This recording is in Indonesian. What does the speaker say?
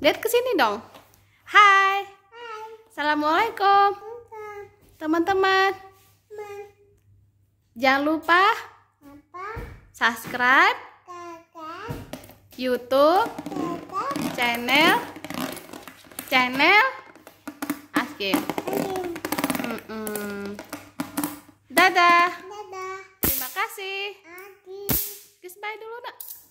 Lihat ke sini dong. Hai. Hai. Assalamualaikum. Teman-teman. Jangan lupa Apa? subscribe Kata. YouTube Kata. channel channel Askin. Dadah. Dadah. Terima kasih. Adi. Goodbye dulu nak.